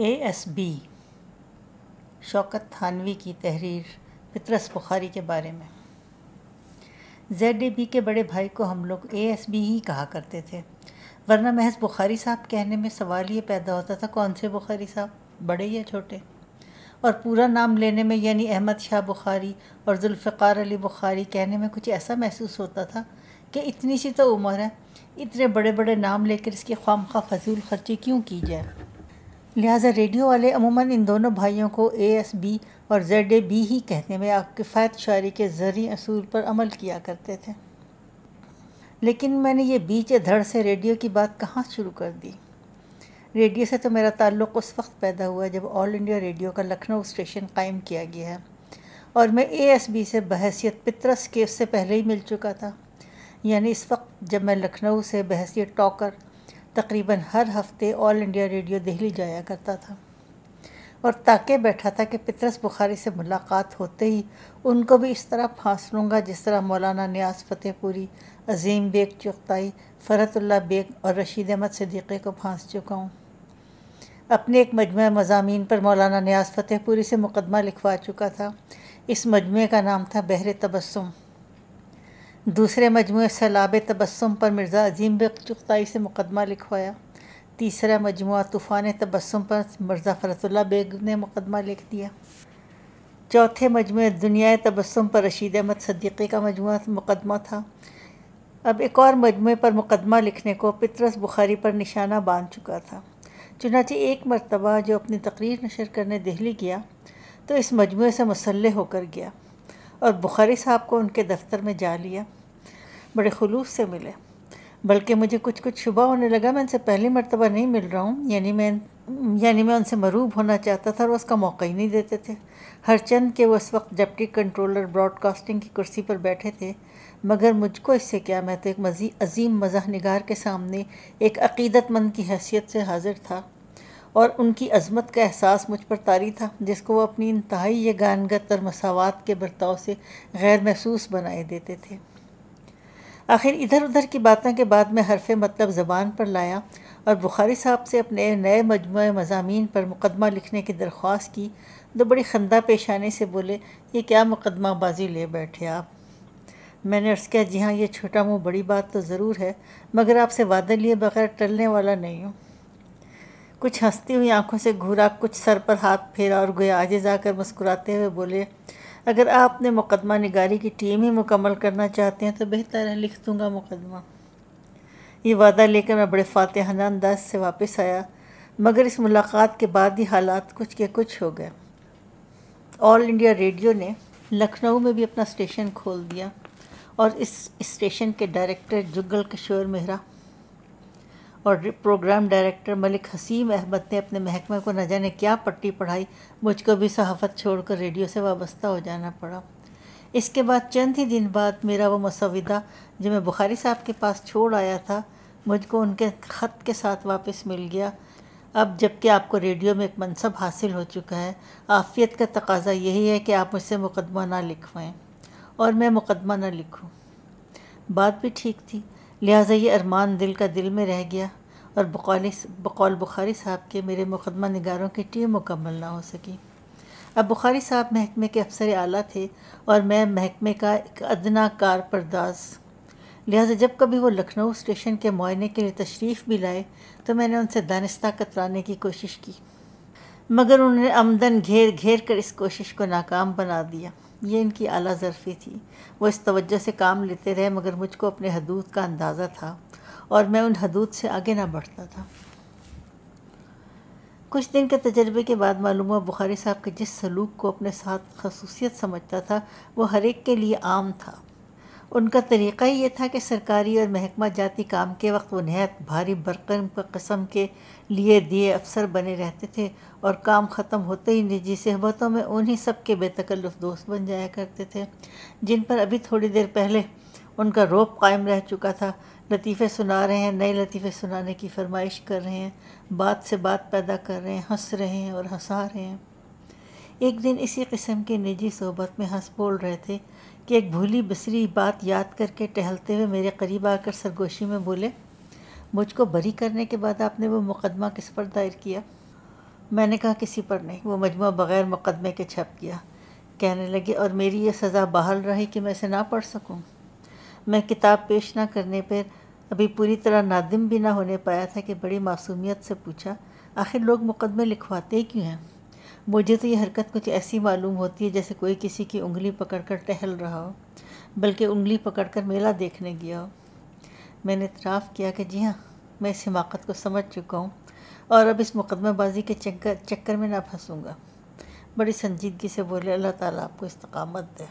ए S B Shaukat Thanvi की तहरीर फितरस बुखारी के बारे में जेड ए बी के बड़े भाई को हम लोग ए एस बी ही कहा करते थे वरना महज बुखारी साहब कहने में सवाल ये पैदा होता था कौन से बुखारी साहब बड़े या छोटे और पूरा नाम लेने में यानी अहमद शाह बुखारी और जुल्फ़ार अली बुखारी कहने में कुछ ऐसा महसूस होता था कि इतनी सी तो उम्र है इतने बड़े बड़े नाम लेकर इसकी खाम खा फजूल खर्ची क्यों की जाए लिहाजा रेडियो वाले अमूमन इन दोनों भाइयों को ए एस बी और जेड ए बी ही कहने में किफ़ायत शायरी के ज़रिए असूल पर अमल किया करते थे लेकिन मैंने ये बीच धड़ से रेडियो की बात कहाँ शुरू कर दी रेडियो से तो मेरा ताल्लुक़ उस वक्त पैदा हुआ जब ऑल इंडिया रेडियो का लखनऊ स्टेशन कायम किया गया है और मैं ए एस बी से बहसीत पितरस के उससे पहले ही मिल चुका था यानी इस वक्त जब मैं लखनऊ से बहसीत टॉकर तकरीबन हर हफ्ते ऑल इंडिया रेडियो दिल्ली जाया करता था और ताके बैठा था कि पितरस बुखारी से मुलाकात होते ही उनको भी इस तरह फांस लूँगा जिस तरह मौलाना न्याज फतेहपुरी अजीम बेग चुगताई फ़रतुल्ला बेग और रशीद अहमद सदीक़े को फांस चुका हूँ अपने एक मजमू मजामी पर मौलाना न्याज फतेहपुरी से मुकदमा लिखवा चुका था इस मजमे का नाम था बहर तबस्म दूसरे मजमू सैलाब तबसम पर मिर्ज़ा अजीम बेग से मुकदमा लिखवाया तीसरा मजमू तूफ़ान तबसम पर मिर्ज़ा फ़रतुल्ला बेग ने मुकदमा लिख दिया चौथे मजमू दुनिया तबसम पर रशीद अहमद सदीक़े का मजमु मुकदमा था अब एक और मजमू पर मुकदमा लिखने को पितरस बुखारी पर निशाना बांध चुका था चुनाचे एक मरतबा जो अपनी तकरीर नशर करने दिल्ली गया तो इस मजमु से मसल होकर गया और बुखारी साहब को उनके दफ्तर में जा लिया बड़े खलूस से मिले बल्कि मुझे कुछ कुछ शुबा होने लगा मैं उनसे पहली मरतबा नहीं मिल रहा हूँ यानी मैं यानी मैं उनसे मरूब होना चाहता था और उसका मौका ही नहीं देते थे हर चंद के वो उस वक्त डिप्टी कंट्रोलर ब्रॉडकास्टिंग की कुर्सी पर बैठे थे मगर मुझको इससे क्या मैं तो एक मज़ी अजीम मज़ा निगार के सामने एक अकीदतमंद की हैसियत से हाजिर था और उनकी अजमत का एहसास मुझ पर तारी था जिसको वो अपनी इंतहाई यगानगत और मसावत के बर्ताव से गैर महसूस बनाए देते थे आखिर इधर उधर की बातों के बाद मैं हरफ मतलब ज़बान पर लाया और बुखारी साहब से अपने नए मजमू मजामी पर मुकदमा लिखने की दरख्वास्त की तो बड़ी खंदा पेशाने से बोले ये क्या मुकदमा बाजी ले बैठे आप मैंने अर्ज़ किया जी हाँ ये छोटा मुँह बड़ी बात तो ज़रूर है मगर आपसे वादे लिए बगैर टलने वाला नहीं हूँ कुछ हंसती हुई आंखों से घूरा कुछ सर पर हाथ फेरा और गोया आजे जाकर मुस्कुराते हुए बोले अगर आप अपने मुकदमा निगारी की टीम ही मुकम्मल करना चाहते हैं तो बेहतर है लिख दूँगा मुकदमा ये वादा लेकर मैं बड़े फातहाना अंदाज से वापस आया मगर इस मुलाकात के बाद ही हालात कुछ के कुछ हो गए ऑल इंडिया रेडियो ने लखनऊ में भी अपना स्टेशन खोल दिया और इस स्टेशन के डायरेक्टर जुगल किशोर मेहरा और प्रोग्राम डायरेक्टर मलिक हसीम अहमद ने अपने महकमे को न जाने क्या पट्टी पढ़ाई मुझको भी सहाफ़त छोड़कर रेडियो से वाबस्ता हो जाना पड़ा इसके बाद चंद ही दिन बाद मेरा वो मसविदा जो मैं बुखारी साहब के पास छोड़ आया था मुझको उनके ख़त के साथ वापस मिल गया अब जबकि आपको रेडियो में एक मनसब हासिल हो चुका है आफ़ियत का तकाजा यही है कि आप मुझसे मुकदमा ना लिखवाएं और मैं मुकदमा ना लिखूं बात भी ठीक थी लिहाजा ये अरमान दिल का दिल में रह गया और बकौल बकौल बुखारी साहब के मेरे मुकदमा निगारों की टीम मुकम्मल ना हो सकी अब बुखारी साहब महकमे के अफसर आला थे और मैं महकमे का एक अदना कार परदास लिहाजा जब कभी वो लखनऊ स्टेशन के मुआयने के लिए तशरीफ़ भी लाए तो मैंने उनसे दानिस्ता कतराने की कोशिश की मगर उन्होंने आमदन घेर घेर कर इस कोशिश को नाकाम बना दिया ये इनकी आला ज़रफ़ी थी वो इस तवज्जो से काम लेते रहे मगर मुझको अपने हदूद का अंदाज़ा था और मैं उन हदूद से आगे ना बढ़ता था कुछ दिन के तजर्बे के बाद मालूम हुआ बुखारी साहब के जिस सलूक को अपने साथ खसूसियत समझता था वो हर एक के लिए आम था उनका तरीक़ा ही ये था कि सरकारी और महकमा जाती काम के वक्त वो नहायत भारी बरकन कस्म के लिए दिए अफसर बने रहते थे और काम ख़त्म होते ही निजी सहबतों में उन्हीं सब के बेतकल्लफ़ दोस्त बन जाया करते थे जिन पर अभी थोड़ी देर पहले उनका रोप कायम रह चुका था लतीफ़े सुना रहे हैं नए लतीफ़े सुनाने की फरमाइश कर रहे हैं बात से बात पैदा कर रहे हैं हंस रहे हैं और हंसा रहे हैं एक दिन इसी किस्म के निजी सोबत में हंस बोल रहे थे कि एक भूली बिसरी बात याद करके टहलते हुए मेरे करीब आकर सरगोशी में बोले मुझको बरी करने के बाद आपने वो मुकदमा किस पर दायर किया मैंने कहा किसी पर नहीं वो मजमू बग़ैर मुकदमे के छप गया कहने लगे और मेरी ये सज़ा बहाल रही कि मैं इसे ना पढ़ सकूँ मैं किताब पेश ना करने पर अभी पूरी तरह नादिम भी ना होने पाया था कि बड़ी मासूमियत से पूछा आखिर लोग मुकदमे लिखवाते ही क्यों हैं मुझे तो ये हरकत कुछ ऐसी मालूम होती है जैसे कोई किसी की उंगली पकड़कर टहल रहा हो बल्कि उंगली पकड़कर मेला देखने गया हो मैंने इतराफ़ किया कि जी हाँ मैं इस हिमाकत को समझ चुका हूँ और अब इस मुकदमेबाजी के चक्कर चक्कर में ना फंसूँगा बड़ी संजीदगी से बोले अल्लाह ताला आपको इस्तकामत दे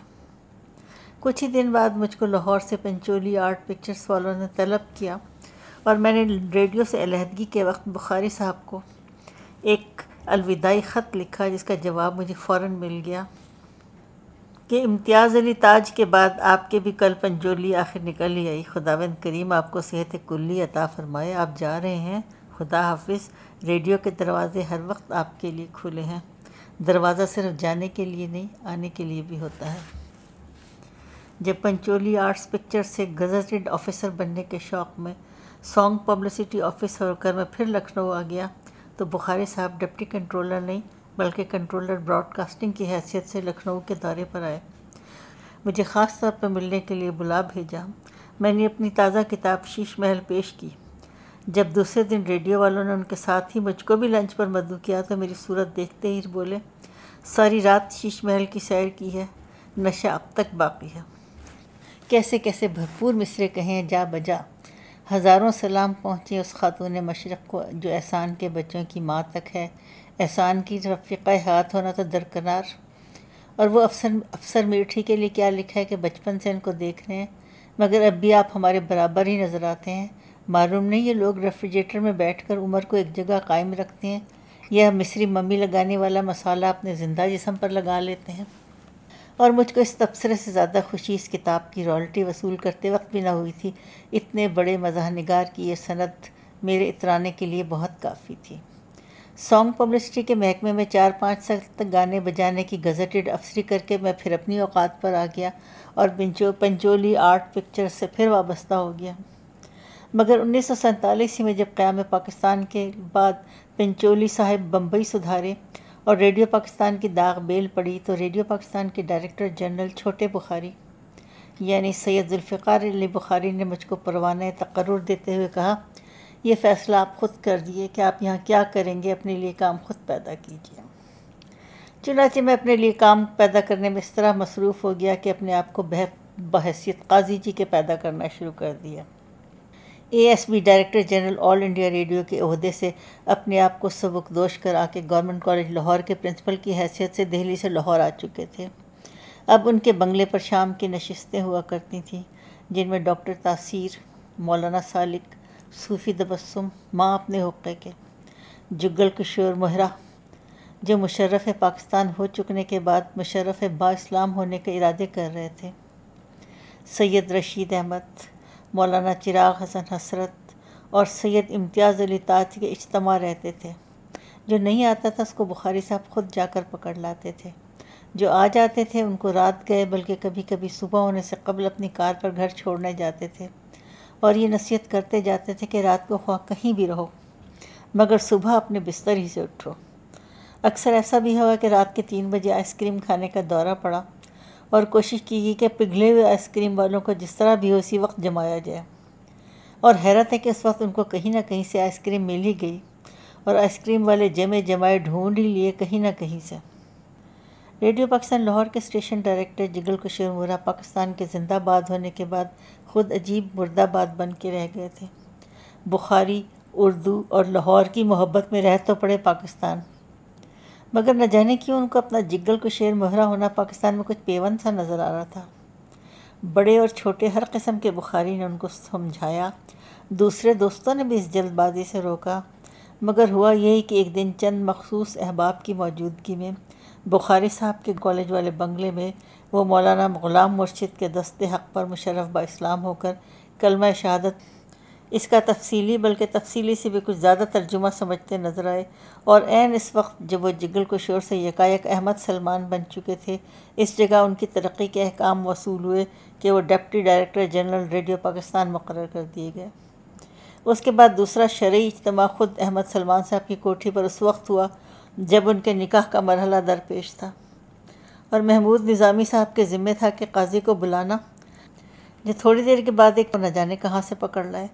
कुछ ही दिन बाद मुझको लाहौर से पंचोली आर्ट पिक्चर्स वालों ने तलब किया और मैंने रेडियो से अलहदगी के वक्त बुखारी साहब को एक अलविदाई ख़त लिखा जिसका जवाब मुझे फ़ौर मिल गया कि इम्तियाज़ अली ताज के बाद आपके भी कल पंजोली आखिर निकल ही आई खुदावंद करीम आपको सेहत कुल्ली अता फरमाए आप जा रहे हैं खुदा हाफिज रेडियो के दरवाज़े हर वक्त आपके लिए खुले हैं दरवाज़ा सिर्फ जाने के लिए नहीं आने के लिए भी होता है जब पंचोली आर्ट्स पिक्चर से गजटेड ऑफिसर बनने के शौक़ में सॉन्ग पब्लिसिटी ऑफिसर होकर मैं फिर लखनऊ आ गया तो बुखारी साहब डिप्टी कंट्रोलर नहीं बल्कि कंट्रोलर ब्रॉडकास्टिंग की हैसियत से लखनऊ के दौरे पर आए मुझे ख़ास तौर पर मिलने के लिए बुला भेजा मैंने अपनी ताज़ा किताब शीश महल पेश की जब दूसरे दिन रेडियो वालों ने उनके साथ ही मुझको भी लंच पर मदू किया तो मेरी सूरत देखते ही बोले सारी रात शीश महल की सैर की है नशा अब तक बाकी है कैसे कैसे भरपूर मिसरे कहें जा बजा हज़ारों सलाम पहुँची उस खातून मशरक़ को जो एहसान के बच्चों की माँ तक है एहसान की रफ़ीक़ हाथ होना तो दरकनार और वो अफसर अफसर मीठी के लिए क्या लिखा है कि बचपन से इनको देख रहे हैं मगर अब भी आप हमारे बराबर ही नज़र आते हैं मालूम नहीं ये लोग रेफ्रिजरेटर में बैठकर उम्र को एक जगह कायम रखते हैं यह मिस्री मम्मी लगाने वाला मसाला अपने ज़िंदा जिसम पर लगा लेते हैं और मुझको इस तबसरे से ज़्यादा खुशी इस किताब की रॉयल्टी वसूल करते वक्त भी ना हुई थी इतने बड़े मज़ा नगार की यह सनत मेरे इतराने के लिए बहुत काफ़ी थी सॉन्ग पब्लिसिटी के महकमे में चार पाँच साल तक गाने बजाने की गजटेड अफसरी करके मैं फिर अपनी औकात पर आ गया और पंचो पंचोली आर्ट पिक्चर से फिर वाबस्ता हो गया मगर उन्नीस सौ सैंतालीस में जब क़्याम पाकिस्तान के बाद पंचोली साहब बम्बई सुधारे और रेडियो पाकिस्तान की दाग बेल पड़ी तो रेडियो पाकिस्तान के डायरेक्टर जनरल छोटे बुखारी यानी सैयद जुल्फ़िकार अली बुखारी ने मुझको परवाना तकर्र देते हुए कहा यह फ़ैसला आप ख़ुद कर दिए कि आप यहाँ क्या करेंगे अपने लिए काम ख़ुद पैदा कीजिए चुनाचे मैं अपने लिए काम पैदा करने में इस तरह मसरूफ़ हो गया कि अपने आप को बह बहसीत काजी जी के पैदा करना शुरू कर दिया ASB director general All India radio के अहदे से अपने आप को सबकदोश कर आके गवर्नमेंट कॉलेज लाहौर के प्रिंसिपल की हैसियत से दिल्ली से लाहौर आ चुके थे अब उनके बंगले पर शाम की नशस्तें हुआ करती थीं जिनमें डॉक्टर तासीर मौलाना सालिक सूफी तबसम माँ अपने हुक्के के जुगल किशोर मोहरा जो मुशर्रफ पाकिस्तान हो चुकने के बाद मुशर्रफ इस्लाम होने के इरादे कर रहे थे सैयद रशीद अहमद मौलाना चिराग हसन हसरत और सैयद इम्तियाज़ अली ताज के इज्तम रहते थे जो नहीं आता था उसको बुखारी साहब खुद जाकर पकड़ लाते थे जो आ जाते थे उनको रात गए बल्कि कभी कभी सुबह होने से कबल अपनी कार पर घर छोड़ने जाते थे और ये नसीहत करते जाते थे कि रात को ख्वा कहीं भी रहो मगर सुबह अपने बिस्तर ही से उठो अक्सर ऐसा भी हुआ कि रात के तीन बजे आइसक्रीम खाने का दौरा पड़ा और कोशिश की गई कि पिघले हुए आइसक्रीम वालों को जिस तरह भी हो उसी वक्त जमाया जाए और हैरत है कि उस वक्त उनको कहीं ना कहीं से आइसक्रीम मिल ही गई और आइसक्रीम वाले जमे जमाए ढूंढ ही लिए कहीं ना कहीं से रेडियो पाकिस्तान लाहौर के स्टेशन डायरेक्टर जिगल कशोर मोरा पाकिस्तान के जिंदाबाद होने के बाद ख़ुद अजीब मुर्दाबाद बन के रह गए थे बुखारी उर्दू और लाहौर की मोहब्बत में रह तो पड़े पाकिस्तान मगर न जाने क्यों उनको अपना जिगल को शेर मोहरा होना पाकिस्तान में कुछ पेवन सा नज़र आ रहा था बड़े और छोटे हर किस्म के बुखारी ने उनको समझाया दूसरे दोस्तों ने भी इस जल्दबाजी से रोका मगर हुआ यही कि एक दिन चंद मखसूस अहबाब की मौजूदगी में बुखारी साहब के कॉलेज वाले बंगले में वो मौलाना गुलाम मुर्शिद के दस्ते हक़ पर मुशरफ इस्लाम होकर कलमा शहादत इसका तफसीली बल्कि तफसीली से भी कुछ ज़्यादा तर्जुमा समझते नज़र आए और एन इस वक्त जब वो जिगल को शोर से यकायक अहमद सलमान बन चुके थे इस जगह उनकी तरक्की के अहकाम वसूल हुए कि वो deputy director general radio Pakistan मुकर कर दिए गए उसके बाद दूसरा शर्य इजतम ख़ुद अहमद सलमान साहब की कोठी पर उस वक्त हुआ जब उनके निकाह का मरहला दरपेश था और महमूद निज़ामी साहब के ज़िम्मे था कि काजी को बुलाना जो थोड़ी देर के बाद एक तो न जाने कहाँ से पकड़ लाए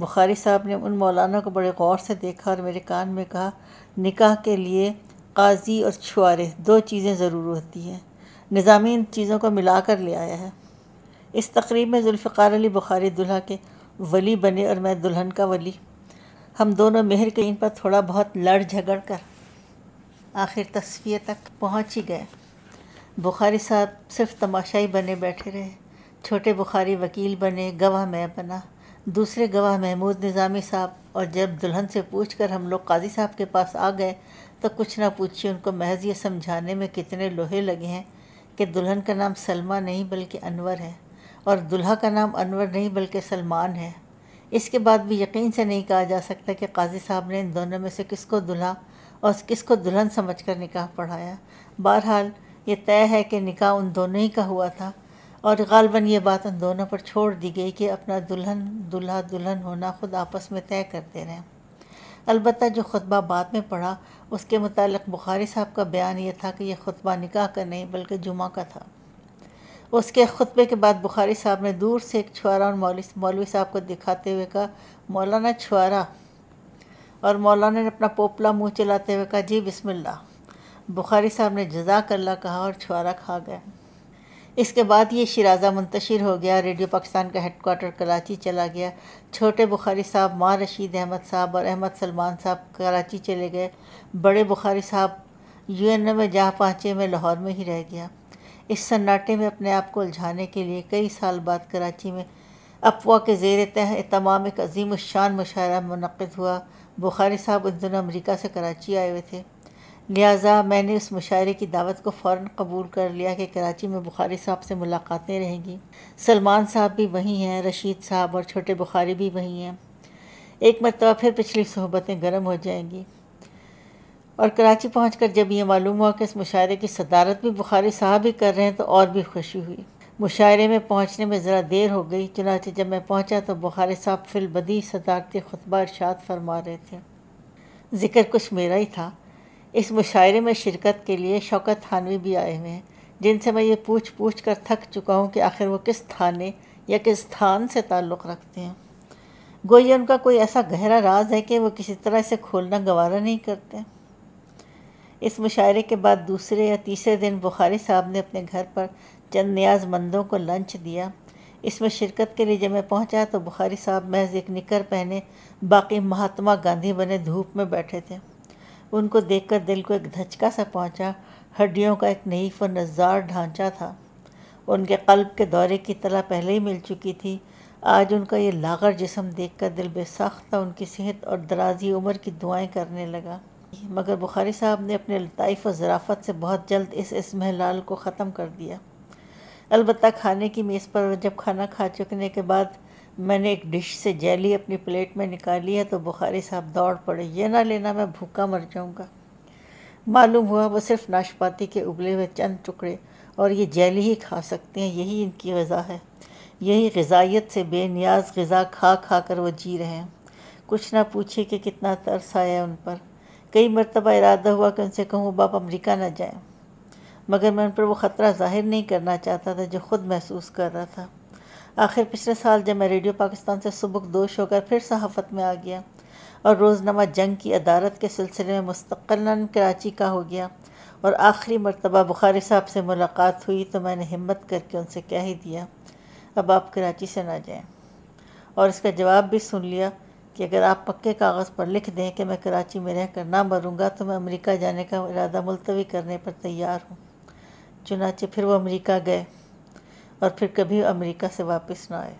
बुखारी साहब ने उन मौलाना को बड़े गौर से देखा और मेरे कान में कहा निकाह के लिए काजी और छुआरे दो चीज़ें ज़रूर होती हैं निज़ामी इन चीज़ों को मिला कर ले आया है इस तकरीब में जुल्फ़ार अली बुखारी दुल्हा के वली बने और मैं दुल्हन का वली हम दोनों मेहर के इन पर थोड़ा बहुत लड़ झगड़ कर आखिर तस्वीर तक पहुँच ही गए बुखारी साहब सिर्फ तमाशाई बने बैठे रहे छोटे बुखारी वकील बने गवाह मैं बना दूसरे गवाह महमूद निज़ामी साहब और जब दुल्हन से पूछ कर हम लोग काजी साहब के पास आ गए तो कुछ ना पूछिए उनको महज ये समझाने में कितने लोहे लगे हैं कि दुल्हन का नाम सलमा नहीं बल्कि अनवर है और दुल्हा का नाम अनवर नहीं बल्कि सलमान है इसके बाद भी यकीन से नहीं कहा जा सकता कि काजी साहब ने इन दोनों में से किसको दुल्हा और किसको दुल्हन समझ कर निकाह पढ़ाया बहरहाल ये तय है कि निकाह उन दोनों ही का हुआ था और गालबन ये बात उन दोनों पर छोड़ दी गई कि अपना दुल्हन दुल्हा दुल्हन होना खुद आपस में तय करते रहें अलबत् जो खुतबा बाद में पढ़ा उसके मुतालिक बुखारी साहब का बयान ये था कि यह खुतबा निकाह का नहीं बल्कि जुमा का था उसके खुतबे के बाद बुखारी साहब ने दूर से एक छुआरा और मौलवी मौलवी साहब को दिखाते हुए कहा मौलाना छुआरा और मौलाना ने अपना पोपला मुंह चलाते हुए कहा जी बिस्मिल्लाह बुखारी साहब ने जजाक अल्लाह कहा और छुआरा खा गया इसके बाद ये शराजा मुंतशिर हो गया रेडियो पाकिस्तान का हेड कराची चला गया छोटे बुखारी साहब माँ रशीद अहमद साहब और अहमद सलमान साहब कराची चले गए बड़े बुखारी साहब यू एन ए में जहाँ पहुँचे मैं लाहौर में ही रह गया इस सन्नाटे में अपने आप को उलझाने के लिए कई साल बाद कराची में अफवाह के जेर तह तमाम एक अजीम शान मुशायरा मनद हुआ बुखारी साहब उस दिन अमरीका से कराची आए हुए थे लिहाजा मैंने उस मुशायरे की दावत को फ़ौर कबूल कर लिया कि कराची में बुखारी साहब से मुलाकातें रहेंगी सलमान साहब भी वहीं हैं रशीद साहब और छोटे बुखारी भी वहीं हैं एक मरतबा फिर पिछली सहबतें गर्म हो जाएंगी और कराची पहुँच कर जब यह मालूम हुआ कि इस मुशायरे की सदारत भी बुखारी साहब ही कर रहे हैं तो और भी खुशी हुई मुशायरे में पहुँचने में ज़रा देर हो गई चुनाचे जब मैं पहुँचा तो बुखारी साहब फिलबदी सदारती खुतबा इर्शाद फरमा रहे थे ज़िक्र कुछ मेरा ही था इस मुशायरे में शिरकत के लिए शौकत थानवी भी आए हुए हैं जिनसे मैं ये पूछ पूछ कर थक चुका हूँ कि आखिर वो किस थाने या किस स्थान से ताल्लुक़ रखते हैं गोई उनका कोई ऐसा गहरा राज है कि वो किसी तरह से खोलना गवारा नहीं करते इस मुशायरे के बाद दूसरे या तीसरे दिन बुखारी साहब ने अपने घर पर चंद न्याजमंदों को लंच दिया इसमें शिरकत के लिए जब मैं पहुंचा तो बुखारी साहब महज एक निकर पहने बाकी महात्मा गांधी बने धूप में बैठे थे उनको देखकर दिल को एक धचका सा पहुंचा हड्डियों का एक नईफ और नज़ार ढांचा था उनके कल्ब के दौरे की तला पहले ही मिल चुकी थी आज उनका ये लागर जिसम देखकर दिल बेसाख्ता उनकी सेहत और दराजी उम्र की दुआएं करने लगा मगर बुखारी साहब ने अपने लताइफ और ज़राफ़त से बहुत जल्द इस इसमहलाल को ख़त्म कर दिया अलबत् खाने की मेज़ पर जब खाना खा चुकने के बाद मैंने एक डिश से जैली अपनी प्लेट में निकाली है तो बुखारी साहब दौड़ पड़े ये ना लेना मैं भूखा मर जाऊँगा मालूम हुआ वो सिर्फ नाशपाती के उबले हुए चंद टुकड़े और ये जैली ही खा सकते हैं यही इनकी गज़ा है यही गजाइत से बेनियाज गज़ा खा खा कर वो जी रहे हैं कुछ ना पूछे कि कितना तरस आया उन पर कई मरतबा इरादा हुआ कि उनसे कहूँ बाप अमरीका ना जाए मगर मैं उन पर वो ख़तरा ज़ाहिर नहीं करना चाहता था जो ख़ुद महसूस कर रहा था आखिर पिछले साल जब मैं रेडियो पाकिस्तान से सबक दोष होकर फिर सहाफ़त में आ गया और रोज़नामा जंग की अदालत के सिलसिले में मुस्तकलन कराची का हो गया और आखिरी मरतबा बुखारी साहब से मुलाकात हुई तो मैंने हिम्मत करके उनसे कह ही दिया अब आप कराची से ना जाएं और इसका जवाब भी सुन लिया कि अगर आप पक्के कागज़ पर लिख दें कि मैं कराची में रहकर ना मरूँगा तो मैं अमेरिका जाने का इरादा मुलतवी करने पर तैयार हूँ चुनाचे फिर वो अमेरिका गए और फिर कभी अमेरिका से वापस ना आए